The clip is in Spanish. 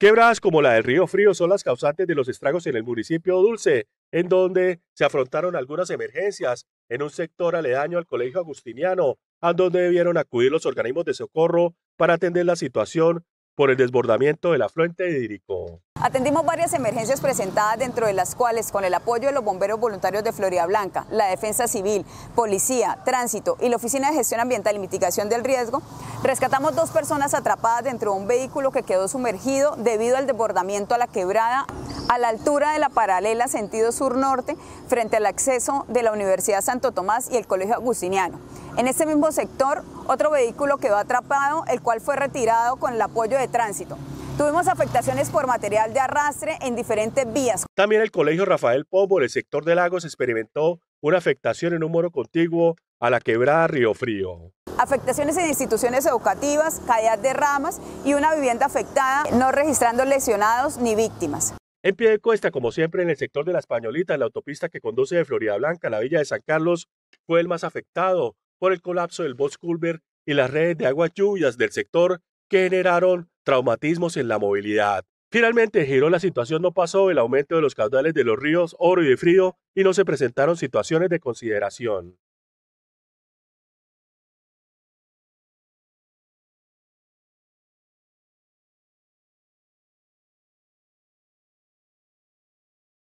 Quebradas como la del Río Frío son las causantes de los estragos en el municipio Dulce, en donde se afrontaron algunas emergencias en un sector aledaño al Colegio Agustiniano, a donde debieron acudir los organismos de socorro para atender la situación por el desbordamiento del afluente hídrico. Atendimos varias emergencias presentadas dentro de las cuales, con el apoyo de los bomberos voluntarios de Florida Blanca, la Defensa Civil, Policía, Tránsito y la Oficina de Gestión Ambiental y Mitigación del Riesgo, Rescatamos dos personas atrapadas dentro de un vehículo que quedó sumergido debido al desbordamiento a la quebrada a la altura de la paralela sentido sur-norte frente al acceso de la Universidad Santo Tomás y el Colegio Agustiniano. En este mismo sector, otro vehículo quedó atrapado, el cual fue retirado con el apoyo de tránsito. Tuvimos afectaciones por material de arrastre en diferentes vías. También el Colegio Rafael Pobo en el sector de Lagos experimentó una afectación en un muro contiguo a la quebrada Río Frío afectaciones en instituciones educativas, caídas de ramas y una vivienda afectada, no registrando lesionados ni víctimas. En pie de cuesta, como siempre, en el sector de la Españolita, la autopista que conduce de Florida Blanca a la Villa de San Carlos fue el más afectado por el colapso del Bosch Culver y las redes de aguas lluvias del sector que generaron traumatismos en la movilidad. Finalmente, giró la situación no pasó el aumento de los caudales de los ríos Oro y de Frío y no se presentaron situaciones de consideración.